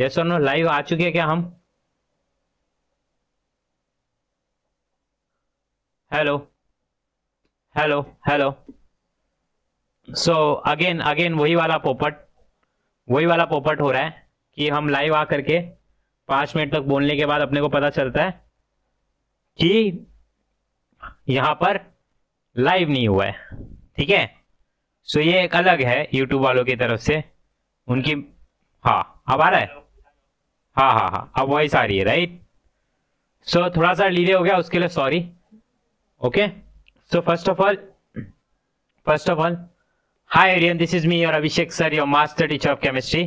ये no live आ चुके हैं क्या हम hello hello hello so again again वही वाला पोपट वही वाला पोपट हो रहा है कि हम लाइव आ करके पांच मिनट तक बोलने के बाद अपने को पता चलता है कि यहां पर लाइव नहीं हुआ है ठीक है सो ये एक अलग है यूट्यूब वालों की तरफ से उनकी हाँ अब आ रहा है हाँ हाँ हाँ अब वॉइस आ रही है राइट सो so, थोड़ा सा डिले हो गया उसके लिए sorry okay so first of all first of all hi Aryan this is me your Abhishek sir your master teacher of chemistry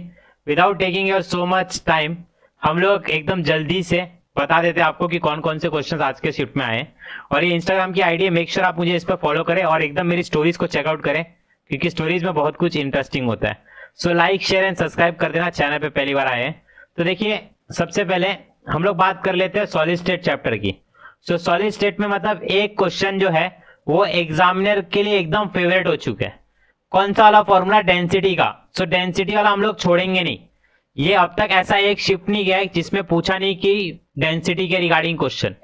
without taking your so much time हम लोग एकदम जल्दी से बता देते हैं आपको कि कौन कौन से क्वेश्चंस आज के शिफ्ट में आए और ये इंस्टाग्राम की आईडी है मेक श्योर आप मुझे इस पर फॉलो करें और एकदम मेरी स्टोरीज को चेकआउट करें क्योंकि स्टोरीज में बहुत कुछ इंटरेस्टिंग होता है so like share and subscribe कर देना चैनल पे पहली बार आए हैं तो देखिए सबसे पहले हम लोग बात कर लेते हैं सॉलिड स्टेट चैप्टर की सो सॉलिड स्टेट में मतलब एक क्वेश्चन जो है वो एग्जामिनर के लिए एकदम फेवरेट हो चुके हैं कौन सा वाला फॉर्मूला डेंसिटी का सो so, डेंसिटी वाला हम लोग छोड़ेंगे नहीं ये अब तक ऐसा एक शिफ्ट नहीं गया है जिसमें पूछा नहीं कि डेंसिटी के regarding question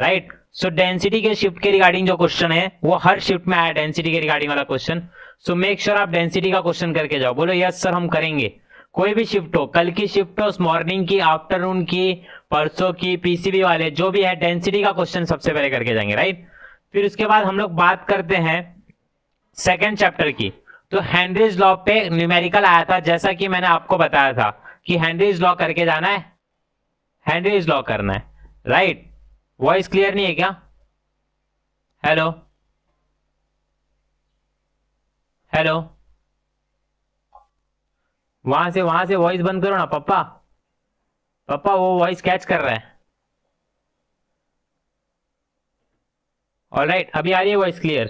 right so density के शिफ्ट के रिगार्डिंग जो क्वेश्चन है वो हर शिफ्ट में आया डेंसिटी के रिगार्डिंग वाला क्वेश्चन सो मेक श्योर आप डेंसिटी का क्वेश्चन करके जाओ बोलो यस सर हम करेंगे कोई भी शिफ्ट हो कल की शिफ्ट हो मॉर्निंग की आफ्टरनून की परसों की पीसीबी वाले जो भी है डेंसिटी का क्वेश्चन सबसे पहले करके जाएंगे राइट फिर उसके बाद हम लोग बात करते हैं सेकेंड चैप्टर की तो हेनरीज लॉ पे न्यूमेरिकल आया था जैसा कि मैंने आपको बताया था कि हेनरीज लॉ करके जाना है हेनरीज लॉ करना है राइट वॉइस क्लियर नहीं है क्या हेलो हेलो वहां से वहां से वॉइस बंद करो ना पप्पा पप्पा वो वॉइस कैच कर रहा है ऑलराइट right, अभी आ रही है वॉइस क्लियर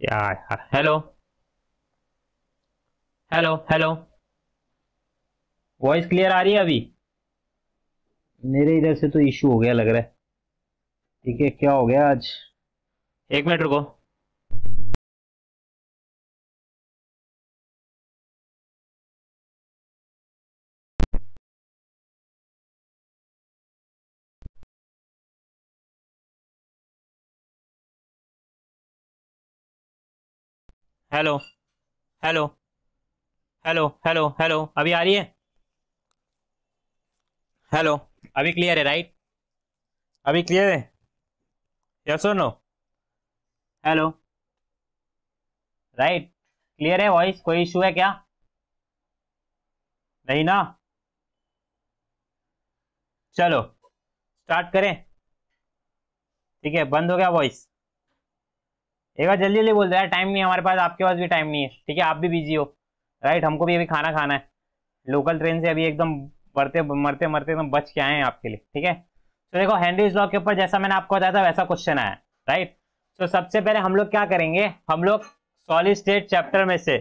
क्या यार hello hello hello voice clear आ रही है अभी मेरे इधर से तो इशू हो गया लग रहा है ठीक है क्या हो गया आज एक मिनट रुको hello hello hello hello hello अभी आ रही है हेलो अभी क्लियर है राइट अभी क्लियर है यस और नो हेलो राइट क्लियर है वॉइस कोई इशू है क्या नहीं ना चलो स्टार्ट करें ठीक है बंद हो गया वॉइस एक बार जल्दी जल्दी बोल दो यार टाइम नहीं हमारे पास आपके पास भी टाइम नहीं है ठीक है आप भी बिजी हो राइट हमको भी अभी खाना खाना है लोकल ट्रेन से अभी एकदम बढ़ते मरते मरते एकदम बच के आए हैं आपके लिए ठीक है तो देखो हैंडीज लॉ के ऊपर जैसा मैंने आपको बताया था वैसा क्वेश्चन आया राइट तो सबसे पहले हम लोग क्या करेंगे हम लोग सॉलिड स्टेट चैप्टर में से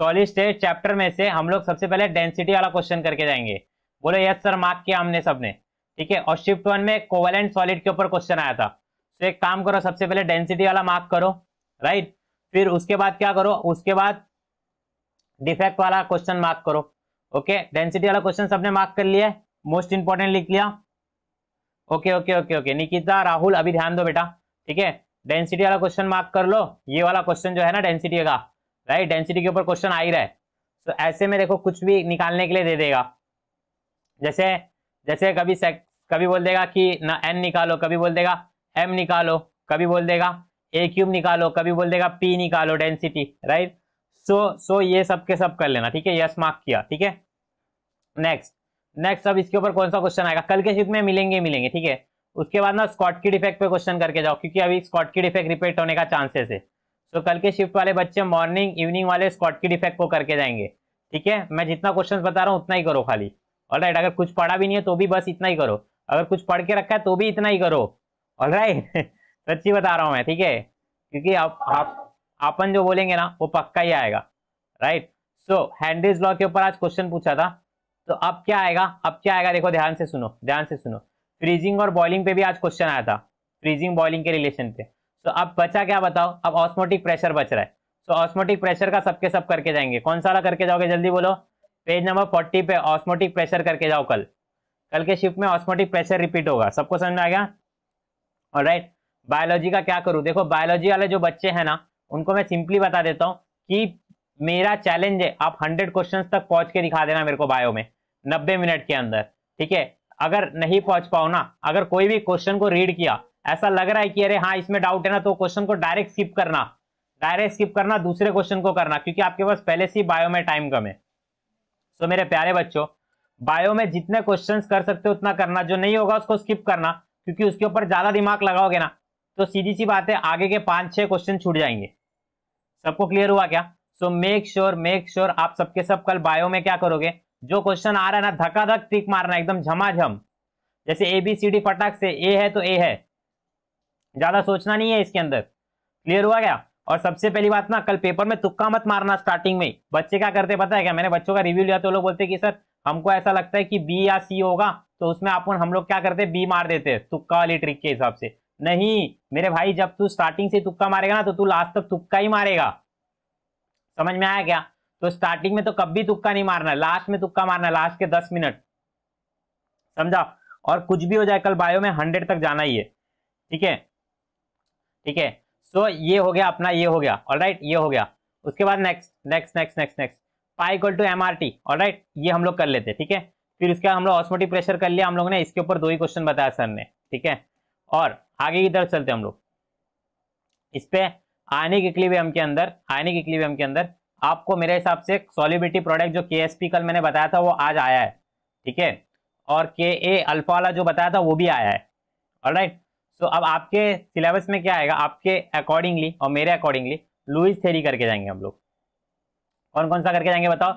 सॉलिड स्टेट चैप्टर में से हम लोग सबसे पहले डेंसिटी वाला क्वेश्चन करके जाएंगे बोले यस सर मार्क किया हमने सबने ठीक है और शिफ्ट वन में कोवेलेंट सॉलिड के ऊपर क्वेश्चन आया था तो एक काम करो सबसे पहले डेंसिटी वाला मार्क करो राइट फिर उसके बाद क्या करो उसके बाद डिफेक्ट वाला क्वेश्चन मार्क करो ओके डेंसिटी वाला क्वेश्चन सबने मार्क कर लिया है मोस्ट इंपॉर्टेंट लिख लिया okay okay okay okay Nikita Rahul अभी ध्यान दो बेटा ठीक है डेंसिटी वाला क्वेश्चन मार्क कर लो ये वाला क्वेश्चन जो है ना डेंसिटी का राइट डेंसिटी के ऊपर क्वेश्चन आ ही रहा है तो ऐसे में देखो कुछ भी निकालने के लिए दे देगा जैसे जैसे कभी कभी बोल देगा कि ना एन निकालो कभी बोल देगा एम निकालो कभी बोल देगा ए क्यूब निकालो कभी बोल देगा पी निकालो डेंसिटी राइट सो सो ये सब के सब कर लेना ठीक है यस मार्क किया ठीक है नेक्स्ट नेक्स्ट अब इसके ऊपर कौन सा क्वेश्चन आएगा कल के शिफ्ट में मिलेंगे मिलेंगे ठीक है उसके बाद ना स्कॉट की डिफेक्ट पे क्वेश्चन करके जाओ क्योंकि अभी स्कॉट की डिफेक्ट रिपीट होने का चांसेस है सो कल के शिफ्ट वाले बच्चे मॉर्निंग इवनिंग वाले स्कॉट की डिफेक्ट को करके जाएंगे ठीक है मैं जितना क्वेश्चन बता रहा हूँ उतना ही करो खाली और अगर कुछ पढ़ा भी नहीं है तो भी बस इतना ही करो अगर कुछ पढ़ के रखा है तो भी इतना ही करो ऑल राइट सच्ची बता रहा हूँ मैं ठीक है क्योंकि आप आप आपन जो बोलेंगे ना वो पक्का ही आएगा राइट सो हैंड्रीज लॉ के ऊपर आज क्वेश्चन पूछा था तो अब क्या आएगा अब क्या आएगा देखो ध्यान से सुनो ध्यान से सुनो फ्रीजिंग और बॉइलिंग पे भी आज क्वेश्चन आया था फ्रीजिंग बॉइलिंग के रिलेशन पे सो अब बचा क्या बताओ अब ऑस्मोटिक प्रेशर बच रहा है सो so, ऑस्मोटिक प्रेशर का सबके सब करके जाएंगे कौन सा करके जाओगे जल्दी बोलो पेज नंबर फोर्टी पे ऑस्मोटिक प्रेशर करके जाओ कल कल के शिफ्ट में ऑस्मोटिक प्रेशर रिपीट होगा सबको समझ में आ गया और राइट बायोलॉजी का क्या करूँ देखो बायोलॉजी वाले जो बच्चे हैं ना उनको मैं सिंपली बता देता हूँ कि मेरा चैलेंज है आप हंड्रेड क्वेश्चन तक पहुंच के दिखा देना मेरे को बायो में नब्बे मिनट के अंदर ठीक है अगर नहीं पहुंच पाओ ना अगर कोई भी क्वेश्चन को रीड किया ऐसा लग रहा है कि अरे हाँ इसमें डाउट है ना तो क्वेश्चन को डायरेक्ट स्किप करना डायरेक्ट स्किप करना दूसरे क्वेश्चन को करना क्योंकि आपके पास पहले से ही बायो में टाइम कम है सो मेरे प्यारे बच्चों बायो में जितने क्वेश्चंस कर सकते हो उतना करना जो नहीं होगा उसको स्किप करना क्योंकि उसके ऊपर ज्यादा दिमाग लगाओगे ना तो सीधी सी बात है आगे के पांच छह क्वेश्चन छूट जाएंगे सबको क्लियर हुआ क्या so make sure make sure आप सबके सब कल बायो में क्या करोगे जो क्वेश्चन आ रहा है ना धकाधक टिक मारना एकदम झमाझम जैसे ए बी सी डी फटाक से ए है तो ए है ज्यादा सोचना नहीं है इसके अंदर क्लियर हुआ क्या और सबसे पहली बात ना कल पेपर में तुक्का मत मारना स्टार्टिंग में बच्चे क्या करते पता है क्या मैंने बच्चों का रिव्यू लिया तो लोग बोलते कि सर हमको ऐसा लगता है कि बी या सी होगा तो उसमें आप हम लोग क्या करते बी मार देते तुक्का वाली ट्रिक के हिसाब से नहीं मेरे भाई जब तू स्टार्टिंग से तुक्का मारेगा ना तो तू लास्ट तक तुक्का ही मारेगा समझ में आया क्या तो स्टार्टिंग में तो कभी तुक्का नहीं मारना लास्ट में तुक्का मारना लास्ट के दस मिनट समझा और कुछ भी हो जाए कल बायो में हंड्रेड तक जाना ही है ठीक है ठीक है सो ये हो गया अपना ये हो गया ऑल राइट ये हो गया उसके बाद next next next next next pi two M R T all right ये हम लोग कर लेते ठीक है फिर बाद हम लोग ऑस्मोटिक प्रेशर कर लिया हम लोग ने इसके ऊपर दो ही क्वेश्चन बताया सर ने ठीक है और आगे की तरफ चलते हम लोग इस पे आयनिक इक्लिबियम के अंदर आयनिक इक्लिबियम के अंदर आपको मेरे हिसाब से सॉलिबिलिटी प्रोडक्ट जो के कल मैंने बताया था वो आज आया है ठीक है और के ए अल्फा वाला जो बताया था वो भी आया है राइट सो so, अब आपके सिलेबस में क्या आएगा आपके अकॉर्डिंगली और मेरे अकॉर्डिंगली लुइस थेरी करके जाएंगे हम लोग कौन कौन सा करके जाएंगे बताओ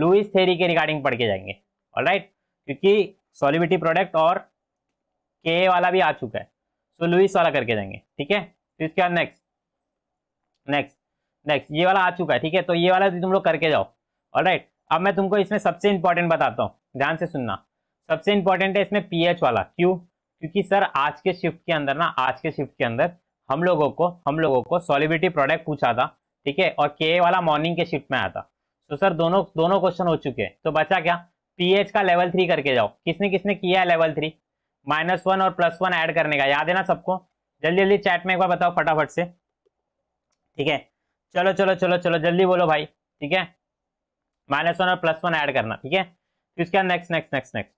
लुइस थेरी के रिगार्डिंग पढ़ के जाएंगे ऑल राइट क्योंकि सॉलिबिटी प्रोडक्ट और के वाला भी आ चुका है सो लुइस वाला करके जाएंगे ठीक है फिर तो इसके बाद नेक्स्ट नेक्स्ट नेक्स्ट ये वाला आ चुका है ठीक है तो ये वाला तुम लोग करके जाओ ऑल राइट अब मैं तुमको इसमें सबसे इंपॉर्टेंट बताता हूँ ध्यान से सुनना सबसे इंपॉर्टेंट है इसमें पी वाला क्यों क्योंकि सर आज के शिफ्ट के अंदर ना आज के शिफ्ट के अंदर हम लोगों को हम लोगों को सॉलिबिटी प्रोडक्ट पूछा था ठीक है और के वाला मॉर्निंग के शिफ्ट में आया था तो सर दोनों दोनों क्वेश्चन हो चुके हैं तो बचा क्या पीएच का लेवल थ्री करके जाओ किसने किसने किया है लेवल थ्री माइनस वन और प्लस वन ऐड करने का याद है ना सबको जल्दी जल्दी चैट में एक बार बताओ फटाफट से ठीक है चलो चलो चलो चलो जल्दी बोलो भाई ठीक है माइनस वन और प्लस वन ऐड करना ठीक है फिर उसके बाद next next next next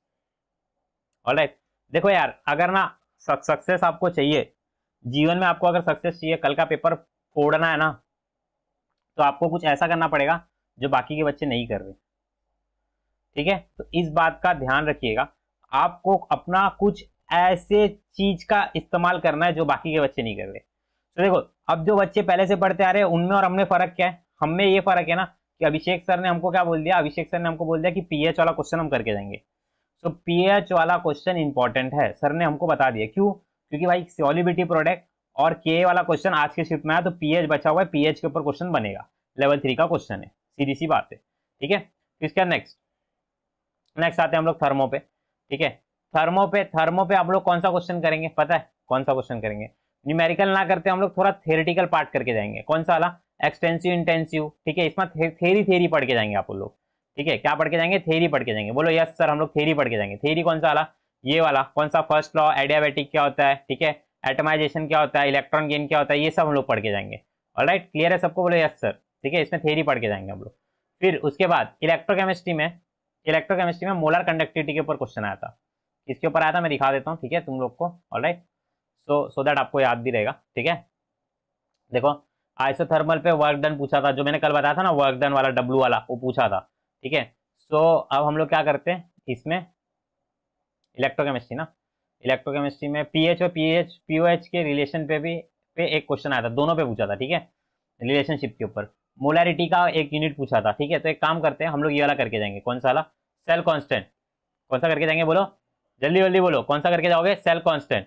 all right देखो यार अगर ना सक्सेस आपको चाहिए जीवन में आपको अगर सक्सेस चाहिए कल का पेपर फोड़ना है ना तो आपको कुछ ऐसा करना पड़ेगा जो बाकी के बच्चे नहीं कर रहे ठीक है तो इस बात का ध्यान रखिएगा आपको अपना कुछ ऐसे चीज का इस्तेमाल करना है जो बाकी के बच्चे नहीं कर रहे तो देखो अब जो बच्चे पहले से पढ़ते आ रहे हैं उनमें और हमने फर्क क्या है हमें ये फर्क है ना कि अभिषेक सर ने हमको क्या बोल दिया अभिषेक सर ने हमको बोल दिया कि पीएच वाला क्वेश्चन हम करके जाएंगे तो पीएच वाला क्वेश्चन इंपॉर्टेंट है सर ने हमको बता दिया क्यों क्योंकि भाई सोलिबिटी प्रोडक्ट और के वाला क्वेश्चन आज के शिफ्ट में आया तो पीएच बचा हुआ है पीएच के ऊपर क्वेश्चन बनेगा लेवल थ्री का क्वेश्चन है सीधी सी बात है ठीक है तो इसका नेक्स्ट नेक्स्ट आते हैं हम लोग थर्मो पे ठीक है थर्मो पे थर्मो पे आप लोग कौन सा क्वेश्चन करेंगे पता है कौन सा क्वेश्चन करेंगे न्यूमेरिकल ना करते हम लोग थोड़ा थेरेटिकल पार्ट करके जाएंगे कौन सा वाला एक्सटेंसिव इंटेंसिव ठीक है इसमें थेरी थेरी पढ़ के जाएंगे आप लोग ठीक है क्या पढ़ के जाएंगे थेरी पढ़ के जाएंगे बोलो यस सर हम लोग थेरी पढ़ के जाएंगे थेरी कौन सा वाला ये वाला कौन सा फर्स्ट लॉ एडियाबेटिक क्या होता है ठीक है एटमाइजेशन क्या होता है इलेक्ट्रॉन गेन क्या होता है ये सब हम लोग पढ़ के जाएंगे और क्लियर है सबको बोलो यस सर ठीक है इसमें थेरी पढ़ के जाएंगे हम लोग फिर उसके बाद इलेक्ट्रोकेमिस्ट्री में इलेक्ट्रोकेमिस्ट्री में मोलर कंडक्टिविटी के ऊपर क्वेश्चन आया था इसके ऊपर आया था मैं दिखा देता हूँ ठीक है तुम लोग को ऑल सो सो दैट आपको याद भी रहेगा ठीक है देखो आइसोथर्मल पे वर्क डन पूछा था जो मैंने कल बताया था ना वर्क डन वाला डब्लू वाला वो पूछा था ठीक है सो अब हम लोग क्या करते हैं इसमें इलेक्ट्रोकेमिस्ट्री ना इलेक्ट्रोकेमिस्ट्री में पीएच और पीएच पीओएच के रिलेशन पे भी पे एक क्वेश्चन आया था दोनों पे पूछा था ठीक है रिलेशनशिप के ऊपर मोलारिटी का एक यूनिट पूछा था ठीक है तो एक काम करते हैं हम लोग ये वाला करके जाएंगे कौन सा वाला सेल कॉन्स्टेंट कौन सा करके जाएंगे बोलो जल्दी जल्दी बोलो कौन सा करके जाओगे सेल कॉन्स्टेंट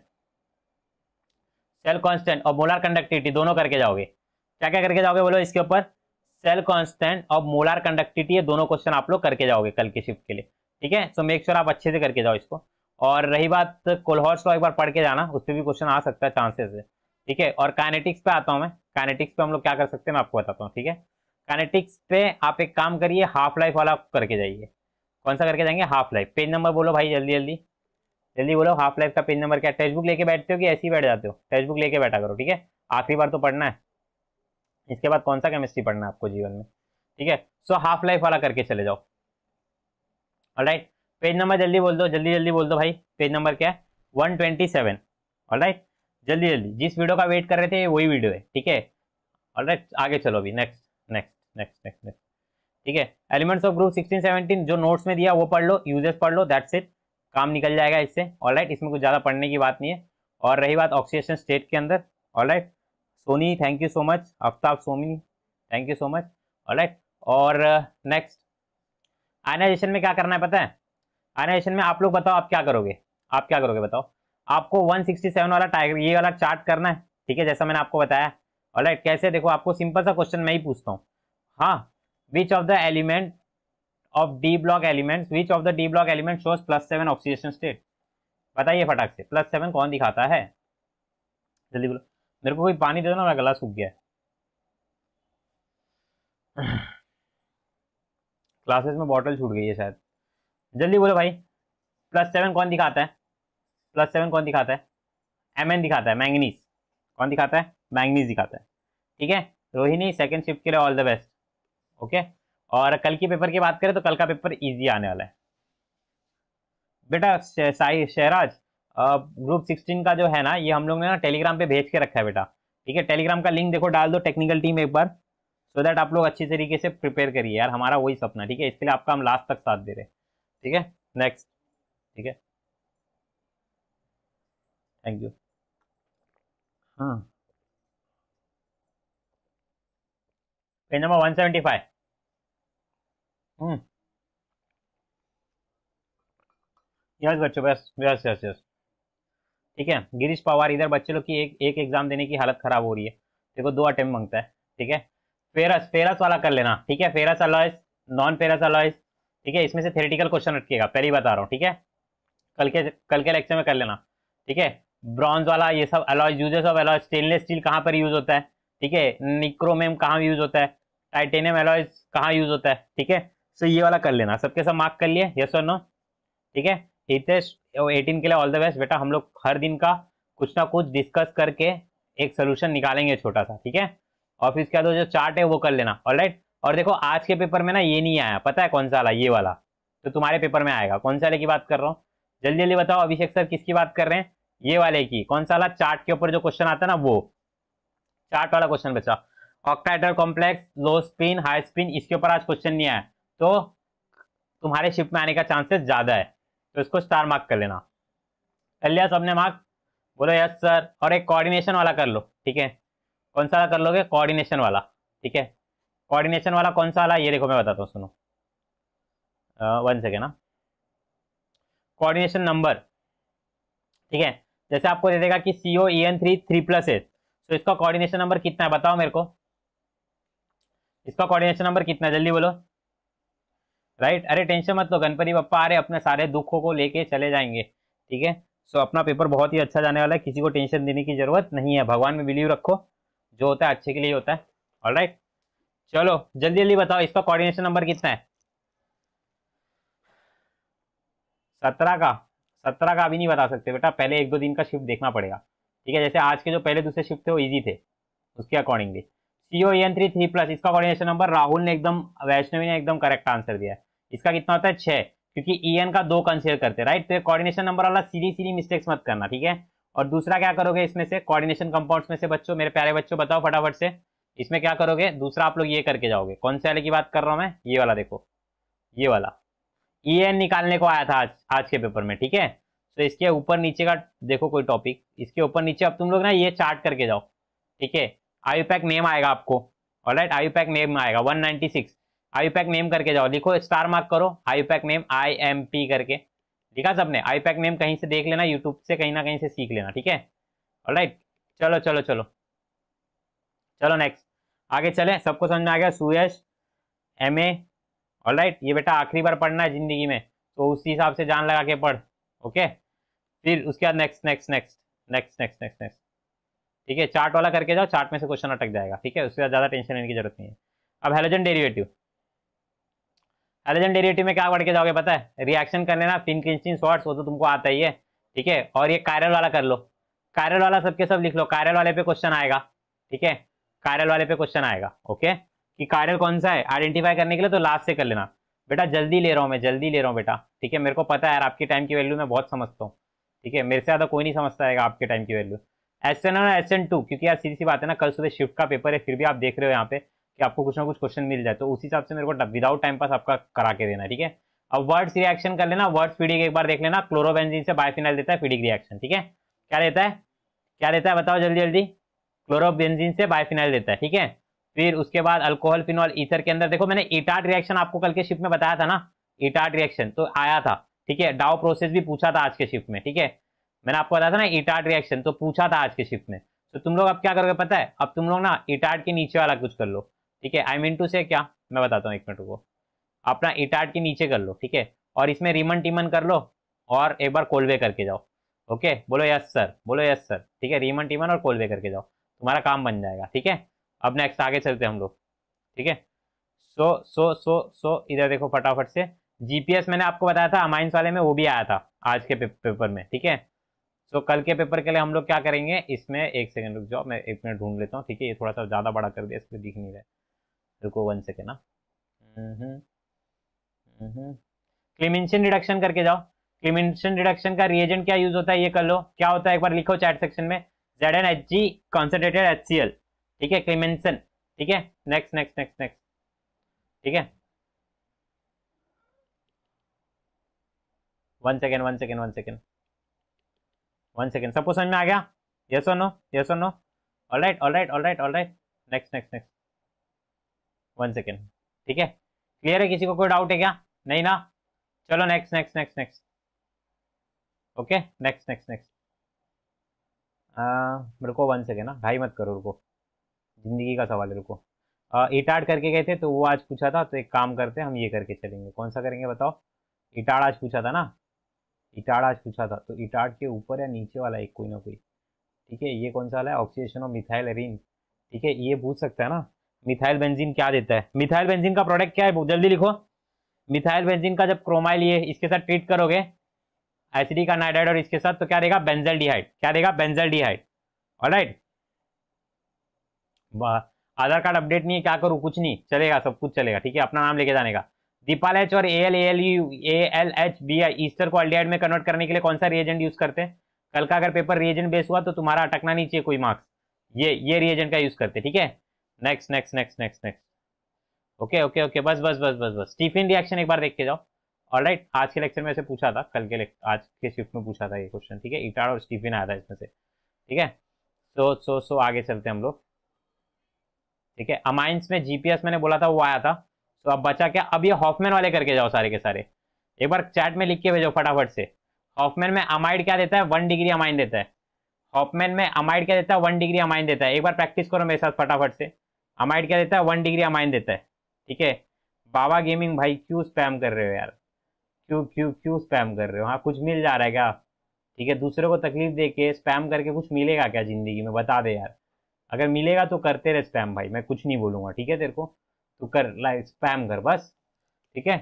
सेल कॉन्स्टेंट और मोलार कंडक्टिविटी दोनों करके जाओगे क्या क्या करके जाओगे बोलो इसके ऊपर सेल कॉन्स्टेंट और मोलार कंडक्टिविटी ये दोनों क्वेश्चन आप लोग करके जाओगे कल के शिफ्ट के लिए ठीक है सो मेक श्योर आप अच्छे से करके जाओ इसको और रही बात कोल्हॉर्स को एक बार पढ़ के जाना उस पर भी क्वेश्चन आ सकता है चांसेस है ठीक है और काइनेटिक्स पे आता हूँ मैं काइनेटिक्स पे हम लोग क्या कर सकते हैं मैं आपको बताता हूँ ठीक है काइनेटिक्स पे आप एक काम करिए हाफ लाइफ वाला करके जाइए कौन सा करके जाएंगे हाफ लाइफ पेज नंबर बोलो भाई जल्दी जल्दी जल्दी बोलो हाफ लाइफ का पेज नंबर क्या टेक्स्ट बुक लेके बैठते हो कि ऐसे ही बैठ जाते हो टेक्स्ट बुक लेके बैठा करो ठीक है आखिरी बार तो पढ़ना है इसके बाद कौन सा केमिस्ट्री पढ़ना है आपको जीवन में ठीक है सो हाफ लाइफ वाला करके चले जाओ राइट पेज नंबर जल्दी बोल दो जल्दी जल्दी बोल दो भाई पेज नंबर क्या है one twenty seven all right जल्दी जल्दी जिस वीडियो का वेट कर रहे थे वही वीडियो है ठीक है और आगे चलो अभी next next next next next ठीक है elements of group sixteen seventeen जो नोट्स में दिया वो पढ़ लो यूजेस पढ़ लो दैट्स इट काम निकल जाएगा इससे ऑल इसमें कुछ ज़्यादा पढ़ने की बात नहीं है और रही बात ऑक्सीजन स्टेट के अंदर all Soni thank you so much Aftab Soni thank you so much all और नेक्स्ट uh, आयनाइजेशन में क्या करना है पता है आयनाइजेशन में आप लोग बताओ आप क्या करोगे आप क्या करोगे बताओ आपको 167 वाला टाइगर ये वाला चार्ट करना है ठीक है जैसा मैंने आपको बताया ऑलराइट कैसे देखो आपको सिंपल सा क्वेश्चन मैं ही पूछता हूँ हाँ which of the element of D block elements which of the D block element shows plus seven oxygen state बताइए फटाक से प्लस सेवन कौन दिखाता है जल्दी बोलो मेरे को कोई पानी दे दो ना मेरा गला सूख गया क्लासेस में बॉटल छूट गई है शायद जल्दी बोलो भाई प्लस सेवन कौन दिखाता है प्लस सेवन कौन दिखाता है एम दिखाता है मैंगनीज कौन दिखाता है मैंगनीज दिखाता है ठीक है रोहिणी सेकेंड शिफ्ट के लिए ऑल द बेस्ट ओके और कल की पेपर की बात करें तो कल का पेपर ईजी आने वाला है बेटा साई शहराज ग्रुप सिक्सटीन का जो है ना ये हम लोग ने ना टेलीग्राम पे भेज के रखा है बेटा ठीक है टेलीग्राम का लिंक देखो डाल दो टेक्निकल टीम एक बार सो दैट आप लोग अच्छी तरीके से प्रिपेयर करिए यार हमारा वही सपना ठीक है इसके लिए आपका हम लास्ट तक साथ दे रहे ठीक है नेक्स्ट ठीक है thank you page number one seventy five yes बच्चों बस यस यस यस ठीक है गिरीश पवार इधर बच्चे लोग की एक एक एग्जाम देने की हालत खराब हो रही है देखो दो अटेम्प मांगता है ठीक है फेरस फेरस वाला कर लेना ठीक है ferrous alloys non ferrous alloys ठीक है इसमें से थेरेटिकल क्वेश्चन रखिएगा पहले ही बता रहा हूँ ठीक है कल के कल के लेक्चर में कर लेना ठीक है ब्रॉन्ज वाला ये सब alloy uses of alloy stainless steel कहाँ पर यूज होता है ठीक है निक्रोमेम कहाँ यूज होता है टाइटेनियम अलॉयज कहाँ यूज होता है ठीक है सो ये वाला कर लेना सबके सब मार्क कर लिए यस और नो ठीक है हितेश एटीन के लिए ऑल द बेस्ट बेटा हम लोग हर दिन का कुछ ना कुछ डिस्कस करके एक सोल्यूशन निकालेंगे छोटा सा ठीक है और फिर इसके बाद जो चार्ट है वो कर लेना ऑल राइट और देखो आज के पेपर में ना ये नहीं आया पता है कौन सा वाला ये वाला तो तुम्हारे पेपर में आएगा कौन सा वाले की बात कर रहा हूँ जल्दी जल्दी बताओ अभिषेक सर किसकी बात कर रहे हैं ये वाले की कौन सा वाला चार्ट के ऊपर जो क्वेश्चन आता है ना वो चार्ट वाला क्वेश्चन बचा octahedral complex low spin high spin इसके ऊपर आज क्वेश्चन नहीं आया तो तुम्हारे शिफ्ट में आने का चांसेस ज्यादा है तो इसको स्टार मार्क कर लेना कर लिया सबने मार्क बोलो यस सर और एक कोऑर्डिनेशन वाला कर लो ठीक है कौन सा वाला कर लोगे कोऑर्डिनेशन वाला ठीक है कोऑर्डिनेशन वाला कौन सा वाला ये देखो मैं बताता हूँ सुनो वन सेकेंड ना कोऑर्डिनेशन नंबर ठीक है जैसे आपको दे देगा कि CO E N three three plus H तो इसका कोऑर्डिनेशन नंबर कितना है बताओ मेरे को इसका कोऑर्डिनेशन नंबर कितना जल्दी बोलो राइट अरे टेंशन मत लो गणपति पप्पा अरे अपने सारे दुखों को लेके चले जाएंगे ठीक है सो अपना पेपर बहुत ही अच्छा जाने वाला है किसी को टेंशन देने की जरूरत नहीं है भगवान में बिलीव रखो जो होता है अच्छे के लिए होता है और राइट चलो जल्दी जल्दी बताओ इसका कोऑर्डिनेशन नंबर कितना है सत्रह का सत्रह का अभी नहीं बता सकते बेटा पहले एक दो दिन का शिफ्ट देखना पड़ेगा ठीक है जैसे आज के जो पहले दूसरे शिफ्ट थे वो ईजी थे उसके accordingly C O N three three plus इसका कॉर्डिनेशन नंबर राहुल ने एकदम वैष्णवी ने एकदम करेक्ट आंसर दिया है इसका कितना होता है छः क्योंकि ई e एन का दो कंसिडर करते हैं राइट तो कॉर्डिनेशन नंबर वाला सीधी सीधी मिस्टेक्स मत करना ठीक है और दूसरा क्या करोगे इसमें से कॉर्डिनेशन कंपाउंड्स में से बच्चों मेरे प्यारे बच्चों बताओ फटाफट से इसमें क्या करोगे दूसरा आप लोग ये करके जाओगे कौन से वाले की बात कर रहा हूँ मैं ये वाला देखो ये वाला ए एन निकालने को आया था आज आज के पेपर में ठीक है तो इसके ऊपर नीचे का देखो कोई टॉपिक इसके ऊपर नीचे अब तुम लोग ना ये चार्ट करके जाओ ठीक है आयु पैक नेम आएगा आपको ऑलराइट आयु पैक नेम आएगा 196 आयु पैक नेम करके जाओ लिखो स्टार मार्क करो IUPAC name I M P करके लिखा सबने आई पैक नेम कहीं से देख लेना यूट्यूब से कहीं ना कहीं से सीख लेना ठीक है ऑलराइट चलो चलो चलो चलो नेक्स्ट आगे चले सबको समझ में आ गया Suyash M A all right ये बेटा आखिरी बार पढ़ना है जिंदगी में तो उसी हिसाब से जान लगा के पढ़ ओके फिर उसके बाद next next next next next next next ठीक है चार्ट वाला करके जाओ चार्ट में से क्वेश्चन अटक जाएगा ठीक है उसके बाद ज़्यादा टेंशन लेने की जरूरत नहीं है अब हेलोजन डेरिवेटिव हेलोजन डेरिवेटिव में क्या पढ़ के जाओगे पता है रिएक्शन कर लेना फिन क्रिंस्टिन शॉर्ट्स वो तो तुमको आता ही है ठीक है और ये कायरल वाला कर लो कायरल वाला सबके सब लिख लो कायरल वाले पे क्वेश्चन आएगा ठीक है कायरल वाले पे क्वेश्चन आएगा ओके कि कार्डल कौन सा है आइडेंटिफाई करने के लिए तो लास्ट से कर लेना बेटा जल्दी ले रहा हूँ मैं जल्दी ले रहा हूँ बेटा ठीक है मेरे को पता है यार आपके टाइम की वैल्यू मैं बहुत समझता हूँ ठीक है मेरे से ज़्यादा कोई नहीं समझता है आपके टाइम की वैल्यू एस एन और एस एन टू क्योंकि यार सीधी सी बात है ना कल सुबह शिफ्ट का पेपर है फिर भी आप देख रहे हो यहाँ पे कि आपको कुछ ना कुछ क्वेश्चन मिल जाए तो उस हिसाब से मेरे को विदाउट टाइम पास आपका करा के देना ठीक है अब वर्ड्स रिएक्शन कर लेना वर्ड्स फीडिक एक बार देख लेना क्लोरोबेंजीन से बायफिनाइल देता है फीडिक रिएक्शन ठीक है क्या देता है क्या देता है बताओ जल्दी जल्दी क्लोरोबेंजीन से बायफिनाइल देता है ठीक है फिर उसके बाद अल्कोहल फिनॉल ईथर के अंदर देखो मैंने इटाट रिएक्शन आपको कल के शिफ्ट में बताया था ना इटाट रिएक्शन तो आया था ठीक है डाउ प्रोसेस भी पूछा था आज के शिफ्ट में ठीक है मैंने आपको बताया था ना इटाट रिएक्शन तो पूछा था आज के शिफ्ट में तो तुम लोग अब क्या करोगे पता है अब तुम लोग ना इटाट के नीचे वाला कुछ कर लो ठीक है आई मीन टू से क्या मैं बताता हूँ एक मिनट को अपना इटाट के नीचे कर लो ठीक है और इसमें रिमन टिमन कर लो और एक बार कोलवे करके जाओ ओके बोलो यस सर बोलो यस सर ठीक है रिमन टिमन और कोलवे करके जाओ तुम्हारा काम बन जाएगा ठीक है अब नेक्स्ट आगे चलते हैं हम लोग ठीक है सो सो सो सो इधर देखो फटाफट से जीपीएस मैंने आपको बताया था अमाइंस वाले में वो भी आया था आज के पेपर में ठीक है सो कल के पेपर के लिए हम लोग क्या करेंगे इसमें एक सेकंड रुक जाओ मैं एक मिनट ढूंढ लेता हूँ ठीक है ये थोड़ा सा ज़्यादा बड़ा कर दिया इसलिए दिख नहीं रहा रुको वन सेकेंड ना क्लिमिनशन रिडक्शन करके जाओ क्लिमिनशन रिडक्शन का रिएजेंट क्या यूज होता है ये कर लो क्या होता है एक बार लिखो चैट सेक्शन में Z N H G concentrated H C L ठीक है क्रिमेंसन ठीक है नेक्स्ट नेक्स्ट नेक्स्ट नेक्स्ट ठीक है one second one second one second one second सबको समझ में आ गया yes so no yes so no all right all right all right all right next next next one second ठीक है clear है किसी को कोई डाउट है क्या नहीं ना चलो next next next next okay next next next मेरे को वन सेकेंड ना ढाई मत करो रुको ज़िंदगी का सवाल है रुको इटाड़ करके गए थे तो वो आज पूछा था तो एक काम करते हैं हम ये करके चलेंगे कौन सा करेंगे बताओ इटाड़ आज पूछा था ना इटाड़ आज पूछा था तो इटाड़ के ऊपर या नीचे वाला एक कोई ना कोई ठीक है ये कौन सा वाला है ऑक्सीजन ऑफ मिथाइल एरिन ठीक है ये पूछ सकता है ना मिथाइल बेंजीन क्या देता है मिथाइल बेंजीन का प्रोडक्ट क्या है जल्दी लिखो मिथाइल बेंजीन का जब क्रोमाइल ये इसके साथ ट्रीट करोगे एसिडिक नाइडाइड और इसके साथ तो क्या देगा बेंजल डिहाइड क्या देगा benzaldehyde alright Aadhaar card update नहीं है क्या करूँ कुछ नहीं चलेगा सब कुछ चलेगा ठीक है अपना नाम लेके जाने का दीपाल एच और A L A L U A L H B I ester को अल्डियाड में कन्वर्ट करने के लिए कौन सा रिएजेंट यूज करते हैं कल का अगर पेपर रिएजेंट बेस हुआ तो तुम्हारा अटकना नहीं चाहिए कोई मार्क्स ये ये रिएजेंट का यूज करते हैं ठीक है next next next next next okay okay okay बस बस बस बस बस स्टीफिन रिएक्शन एक बार देख के जाओ और राइट आज के लेक्चर में से पूछा था कल के आज के शिफ्ट में पूछा था ये क्वेश्चन ठीक है इटाड़ और स्टीफिन आया था इसमें से ठीक है सो सो सो आगे चलते हैं हम लोग ठीक है अमाइंस में जीपीएस मैंने बोला था वो आया था तो अब बचा क्या अब ये हॉफमैन वाले करके जाओ सारे के सारे एक बार चैट में लिख के भेजो फटाफट से हॉफमैन में अमाइड क्या देता है वन डिग्री अमाइन देता है हॉफमैन में अमाइड क्या देता है वन डिग्री अमाइन देता है एक बार प्रैक्टिस करो मेरे साथ फटाफट से अमाइड क्या देता है वन डिग्री अमाइन देता है ठीक है बाबा गेमिंग भाई क्यों स्पैम कर रहे हो यार क्यों क्यों क्यों स्पैम कर रहे हो हाँ कुछ मिल जा रहा है क्या ठीक है दूसरे को तकलीफ दे के स्पैम करके कुछ मिलेगा क्या ज़िंदगी में बता दे यार अगर मिलेगा तो करते रहे स्पैम भाई मैं कुछ नहीं बोलूँगा ठीक है तेरे को तो कर लाइक स्पैम कर बस ठीक है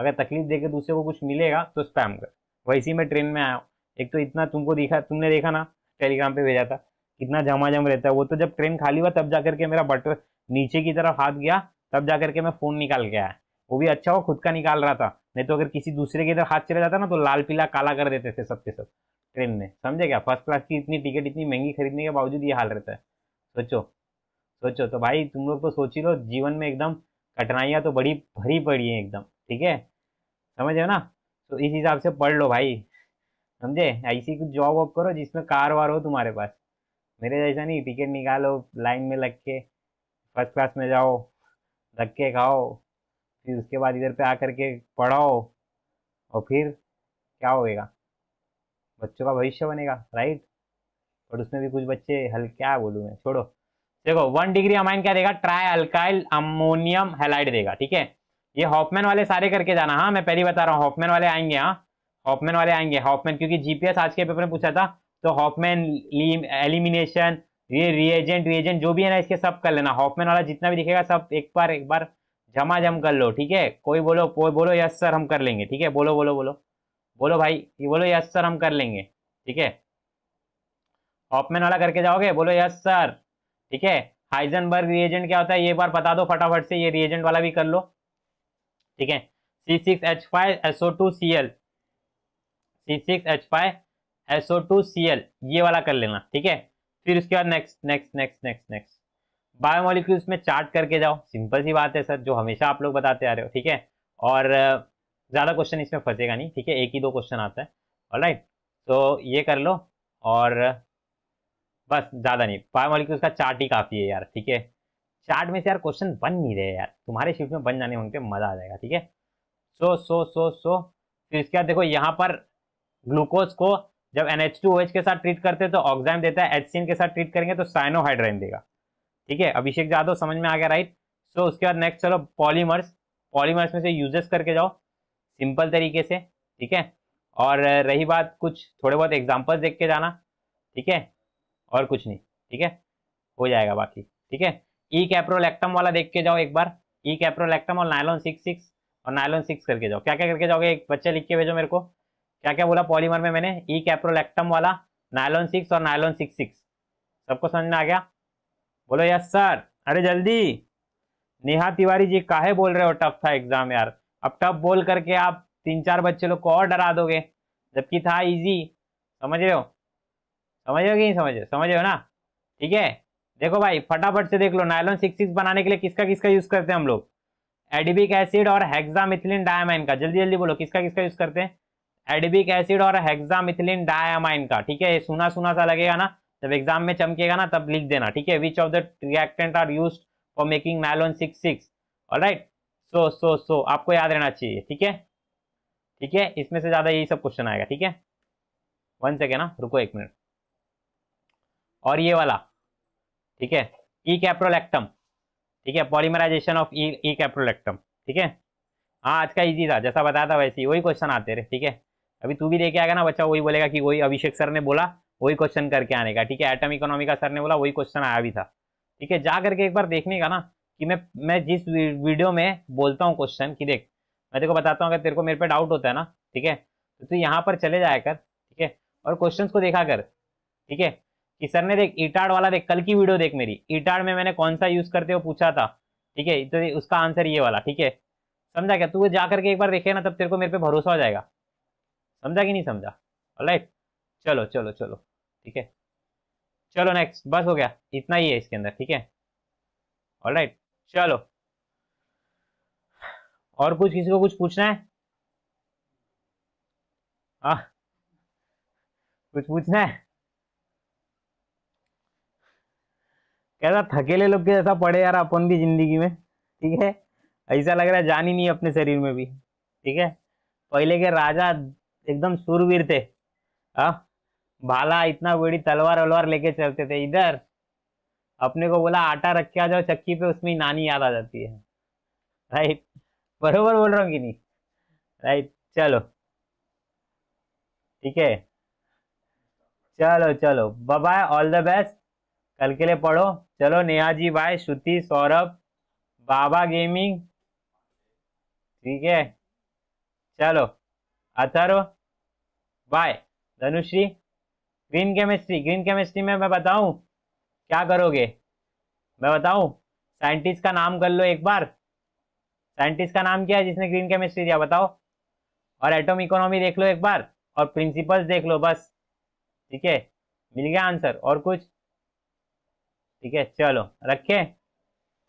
अगर तकलीफ देकर दूसरे को कुछ मिलेगा तो स्पैम कर वैसे मैं ट्रेन में आया हूँ एक तो इतना तुमको दिखा तुमने देखा ना टेलीग्राम पे भेजा था कितना जम रहता है वो तो जब ट्रेन खाली हुआ तब जा करके मेरा बटर नीचे की तरफ हाथ गया तब जा करके मैं फ़ोन निकाल के आया वो भी अच्छा हुआ खुद का निकाल रहा था नहीं तो अगर किसी दूसरे के इधर हाथ चला जाता ना तो लाल पीला काला कर देते थे सबके सब ट्रेन में समझे क्या फर्स्ट क्लास की इतनी टिकट इतनी महंगी खरीदने के बावजूद ये हाल रहता है सोचो सोचो तो भाई तुम लोग तो सोच ही लो जीवन में एकदम कठिनाइयाँ तो बड़ी भरी पड़ी हैं एकदम ठीक है समझ ना तो इस हिसाब से पढ़ लो भाई समझे ऐसी कुछ जॉब वॉब करो जिसमें कार वार हो तुम्हारे पास मेरे जैसा नहीं टिकट निकालो लाइन में लग के फर्स्ट क्लास में जाओ के खाओ फिर उसके बाद इधर पे आकर के पढ़ाओ और फिर क्या होएगा बच्चों का भविष्य बनेगा राइट और उसमें भी कुछ बच्चे हल क्या बोलू मैं छोड़ो देखो वन डिग्री अमाइन क्या देगा ट्राई अल्काइल अमोनियम हेलाइड देगा ठीक है ये हॉपमैन वाले सारे करके जाना हाँ मैं पहले बता रहा हूँ हॉपमैन वाले आएंगे हाँ हॉपमैन वाले आएंगे हॉपमैन क्योंकि जीपीएस आज के पेपर में पूछा था तो हॉपमैन एलिमिनेशन ये रिएजेंट रिएजेंट जो भी है ना इसके सब कर लेना हॉपमैन वाला जितना भी दिखेगा सब एक बार एक बार जमा जम कर लो ठीक है कोई बोलो कोई बोलो यस सर हम कर लेंगे ठीक है बोलो बोलो बोलो बोलो भाई बोलो यस सर हम कर लेंगे ठीक है ऑपमेन वाला करके जाओगे बोलो यस सर ठीक है हाइजनबर्ग रिएजेंट क्या होता है ये बार बता दो फटाफट से ये रिएजेंट वाला भी कर लो ठीक है C six H five SO two C L C six H five SO two C L ये वाला कर लेना ठीक है फिर उसके बाद next next next next next biomolecules में चार्ट करके जाओ सिंपल सी बात है सर जो हमेशा आप लोग बताते आ रहे हो ठीक है और ज़्यादा क्वेश्चन इसमें फंसेगा नहीं ठीक है एक ही दो क्वेश्चन आता है ऑल राइट तो ये कर लो और बस ज़्यादा नहीं फाइव मॉलिक्यूल्स का चार्ट ही काफ़ी है यार ठीक है चार्ट में से यार क्वेश्चन बन नहीं रहे यार तुम्हारे शिफ्ट में बन जाने उनके मज़ा आ जाएगा ठीक है सो सो सो सो फिर इसके बाद देखो यहाँ पर ग्लूकोज को जब एन एच टू के साथ ट्रीट करते हैं तो ऑक्साइम देता है एच के साथ ट्रीट करेंगे तो साइनोहाइड्राइन देगा ठीक है अभिषेक यादव समझ में आ गया राइट सो so, उसके बाद नेक्स्ट चलो पॉलीमर्स पॉलीमर्स में से यूजेस करके जाओ सिंपल तरीके से ठीक है और रही बात कुछ थोड़े बहुत एग्जाम्पल्स देख के जाना ठीक है और कुछ नहीं ठीक है हो जाएगा बाकी ठीक है ई e कैप्रोलेक्टम वाला देख के जाओ एक बार ई e कैप्रोलेक्टम और नायलॉन सिक्स सिक्स और नायलॉन सिक्स करके जाओ क्या क्या करके जाओगे एक बच्चे लिख के भेजो मेरे को क्या क्या बोला पॉलीमर में मैंने ई e कैप्रोलेक्टम वाला नायलॉन सिक्स और नायलॉन सिक्स सिक्स सबको समझ में आ गया बोलो यस सर अरे जल्दी नेहा तिवारी जी काहे बोल रहे हो टफ था एग्जाम यार अब टफ बोल करके आप तीन चार बच्चे लोग को और डरा दोगे जबकि था इजी समझ रहे हो समझे कि नहीं समझे समझे हो ना ठीक है देखो भाई फटाफट से देख लो नायलॉन सिक्स सिक्स बनाने के लिए किसका किसका यूज करते हैं हम लोग एडिबिक एसिड और हेक्सामिथिलिन डायमाइन का जल्दी जल्दी बोलो किसका किसका यूज करते हैं एडिबिक एसिड और हेक्सामिथिलिन डायमाइन का ठीक है ये सुना सुना सा लगेगा ना जब एग्जाम में चमकेगा ना तब लिख देना ठीक है which of the reactant are use for making nylon six six और राइट सो सो सो आपको याद रहना चाहिए ठीक है ठीक है इसमें से ज्यादा यही सब क्वेश्चन आएगा ठीक है वन सेकेंड ना रुको एक मिनट और ये वाला ठीक है ई e कैप्रोलेक्टम ठीक है पॉलीमराइजेशन ऑफ ई कैप्रोलेक्टम ठीक है हाँ आज का इजी था जैसा बताया था वैसे ही वही क्वेश्चन आते रहे ठीक है अभी तू भी देखे आएगा ना बच्चा वही बोलेगा कि वही अभिषेक सर ने बोला वही क्वेश्चन करके आने का ठीक है एटम इकोनॉमी का सर ने बोला वही क्वेश्चन आया भी था ठीक है जा करके एक बार देखने का ना कि मैं मैं जिस वीडियो में बोलता हूँ क्वेश्चन कि देख मैं तेरे को बताता हूँ अगर तेरे को मेरे पे डाउट होता है ना ठीक है तो तू यहाँ पर चले जाया कर ठीक है और क्वेश्चन को देखा कर ठीक है कि सर ने देख ईटाड e वाला देख कल की वीडियो देख मेरी ईटाड e में मैंने कौन सा यूज करते हो पूछा था ठीक है तो उसका आंसर ये वाला ठीक है समझा क्या तू जा करके एक बार देखे ना तब तेरे को मेरे पे भरोसा हो जाएगा समझा कि नहीं समझा राइट चलो चलो चलो ठीक है चलो नेक्स्ट बस हो गया इतना ही है इसके अंदर ठीक है राइट चलो और कुछ किसी को कुछ पूछना है आ, हाँ। कुछ पूछना है कैसा थकेले लोग के जैसा पड़े यार अपन भी जिंदगी में ठीक है ऐसा लग रहा है जान ही नहीं अपने शरीर में भी ठीक है पहले के राजा एकदम सुरवीर थे हाँ भाला इतना बड़ी तलवार वलवार लेके चलते थे इधर अपने को बोला आटा रख के आ जाओ चक्की पे उसमें नानी याद आ जाती है राइट बरोबर बोल रहा हूँ कि नहीं राइट चलो ठीक है चलो चलो बाय ऑल द बेस्ट कल के लिए पढ़ो चलो नेहा जी भाई श्रुति सौरभ बाबा गेमिंग ठीक है चलो Atharva bye Dhanushree green chemistry green chemistry में मैं बताऊं क्या करोगे मैं बताऊं साइंटिस्ट का नाम कर लो एक बार साइंटिस्ट का नाम क्या है जिसने ग्रीन केमिस्ट्री दिया बताओ और एटम इकोनॉमी देख लो एक बार और प्रिंसिपल्स देख लो बस ठीक है मिल गया आंसर और कुछ ठीक है चलो रखे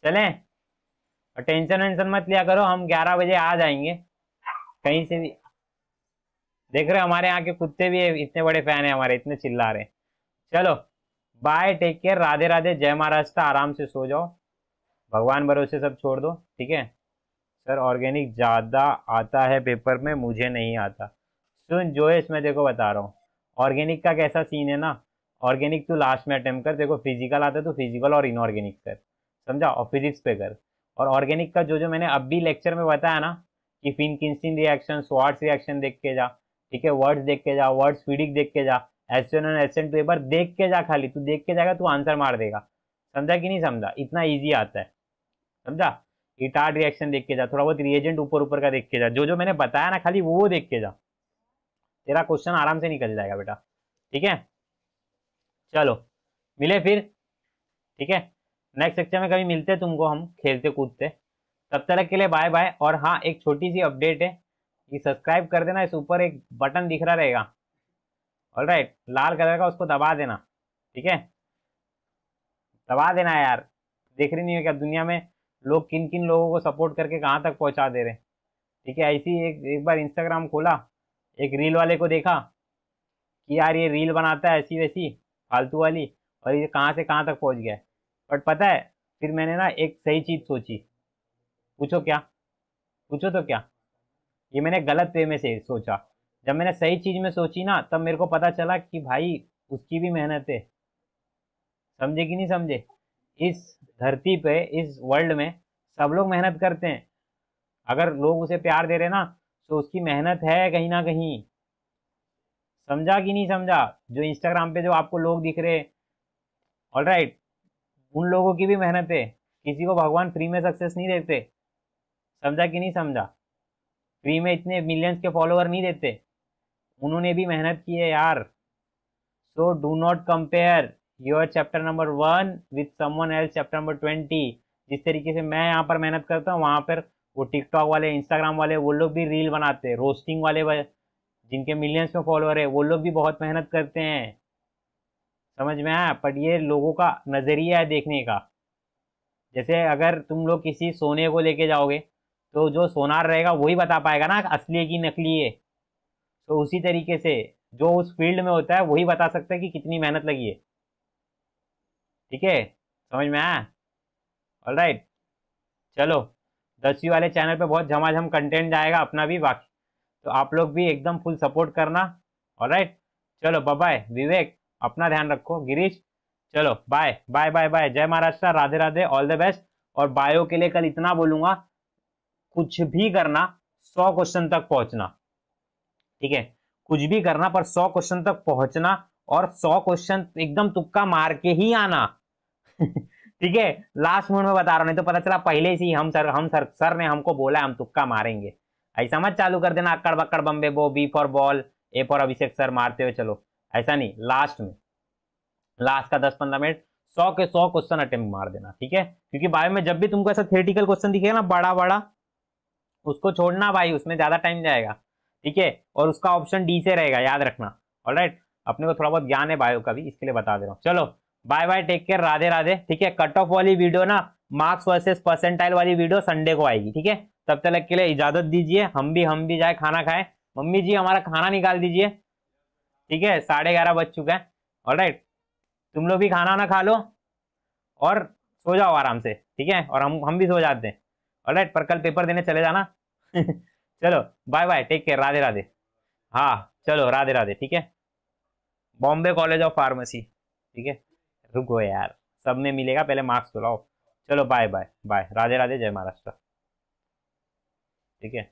चले और टेंशन वेंशन मत लिया करो हम 11 बजे आ जाएंगे कहीं से भी देख रहे हमारे यहाँ के कुत्ते भी है इतने बड़े फैन है हमारे इतने चिल्ला रहे चलो bye take care Radhe Radhe जय महाराष्ट्र आराम से सो जाओ भगवान भरोसे सब छोड़ दो ठीक है सर ऑर्गेनिक ज़्यादा आता है पेपर में मुझे नहीं आता सुन जो है मैं देखो बता रहा हूँ ऑर्गेनिक का कैसा सीन है ना ऑर्गेनिक तू लास्ट में अटैम्प कर देखो फिजिकल आता है तो फिजिकल और इनऑर्गेनिक कर समझा और फिजिक्स पे कर और ऑर्गेनिक का जो जो मैंने अब भी लेक्चर में बताया ना कि Finkelstein reaction Wurtz reaction देख के जा ठीक है वर्ड्स देख के जा वर्ड्स फीडिक देख के जा एसन एंड एसन टू एक देख के जा खाली तू देख के जाएगा तू आंसर मार देगा समझा कि नहीं समझा इतना ईजी आता है समझा इटार्ड रिएक्शन देख के जा थोड़ा बहुत रिएजेंट ऊपर ऊपर का देख के जा जो जो मैंने बताया ना खाली वो देख के जा तेरा क्वेश्चन आराम से निकल जाएगा बेटा ठीक है चलो मिले फिर ठीक है नेक्स्ट सेक्शन में कभी मिलते तुमको हम खेलते कूदते तब तक के लिए बाय बाय और हाँ एक छोटी सी अपडेट है कि सब्सक्राइब कर देना इस ऊपर एक बटन दिख रहा रहेगा ऑल राइट लाल कलर का उसको दबा देना ठीक है दबा देना यार देख रही नहीं हो क्या दुनिया में लोग किन किन लोगों को सपोर्ट करके कहाँ तक पहुँचा दे रहे ठीक है ऐसी एक एक बार इंस्टाग्राम खोला एक रील वाले को देखा कि यार ये रील बनाता है ऐसी वैसी फालतू वाली और ये कहाँ से कहाँ तक पहुँच गया बट पता है फिर मैंने ना एक सही चीज़ सोची पूछो क्या पूछो तो क्या ये मैंने गलत वे में से सोचा जब मैंने सही चीज़ में सोची ना तब मेरे को पता चला कि भाई उसकी भी मेहनत है समझे कि नहीं समझे इस धरती पे इस वर्ल्ड में सब लोग मेहनत करते हैं अगर लोग उसे प्यार दे रहे ना तो उसकी मेहनत है कहीं ना कहीं समझा कि नहीं समझा जो इंस्टाग्राम पे जो आपको लोग दिख रहे ऑल राइट उन लोगों की भी मेहनत है किसी को भगवान फ्री में सक्सेस नहीं देते समझा कि नहीं समझा फ्री में इतने मिलियंस के फॉलोअर नहीं देते उन्होंने भी मेहनत की है यार so do not compare your chapter number one with someone else chapter number twenty जिस तरीके से मैं यहाँ पर मेहनत करता हूँ वहाँ पर वो टिकटॉक वाले इंस्टाग्राम वाले वो लोग भी रील बनाते हैं रोस्टिंग वाले जिनके मिलियंस में फॉलोअर है वो लोग भी बहुत मेहनत करते हैं समझ में आया पर ये लोगों का नज़रिया है देखने का जैसे अगर तुम लोग किसी सोने को लेके जाओगे तो जो सोनार रहेगा वही बता पाएगा ना असली की नकली है तो उसी तरीके से जो उस फील्ड में होता है वही बता सकता है कि कितनी मेहनत लगी है ठीक है समझ में आया ऑल राइट चलो दसवीं वाले चैनल पे बहुत झमाझम कंटेंट जाएगा अपना भी बाकी तो आप लोग भी एकदम फुल सपोर्ट करना और राइट चलो बाय विवेक अपना ध्यान रखो गिरीश चलो बाय बाय बाय बाय जय Maharashtra Radhe Radhe all the best और बायो के लिए कल इतना बोलूंगा कुछ भी करना सौ क्वेश्चन तक पहुंचना ठीक है कुछ भी करना पर सौ क्वेश्चन तक पहुंचना और सौ क्वेश्चन एकदम तुक्का मार के ही आना ठीक है लास्ट मोड में बता रहा नहीं तो पता चला पहले से ही हम सर हम सर सर ने हमको बोला हम तुक्का मारेंगे ऐसा मत चालू कर देना अक्कड़ बक्कड़ बम्बे गो B for ball A for Abhishek sir मारते हुए चलो ऐसा नहीं लास्ट में लास्ट का दस पंद्रह मिनट सौ के सौ क्वेश्चन अटेम्प्ट मार देना ठीक है क्योंकि बायो में जब भी तुमको ऐसा थेरेटिकल क्वेश्चन दिखेगा ना बड़ा बड़ा उसको छोड़ना भाई उसमें ज्यादा टाइम जाएगा ठीक है और उसका ऑप्शन डी से रहेगा याद रखना ऑल राइट अपने को थोड़ा बहुत ज्ञान है बायो का भी इसके लिए बता दे रहा हूँ चलो bye bye take care Radhe Radhe ठीक है कट ऑफ वाली वीडियो ना मार्क्स वर्सेस परसेंटाइल वाली वीडियो संडे को आएगी ठीक है तब तक के लिए इजाजत दीजिए हम भी हम भी जाए खाना खाएं मम्मी जी हमारा खाना निकाल दीजिए ठीक है साढ़े ग्यारह बज चुका है और राइट तुम लोग भी खाना ना खा लो और सो जाओ आराम से ठीक है और हम हम भी सो जाते हैं और राइट पर कल पेपर देने चले जाना चलो bye bye take care Radhe Radhe हाँ चलो राधे राधे ठीक है बॉम्बे कॉलेज ऑफ फार्मेसी ठीक है रुको यार सब में मिलेगा पहले मार्क्स तो लाओ चलो bye bye bye Radhe Radhe जय महाराष्ट्र ठीक है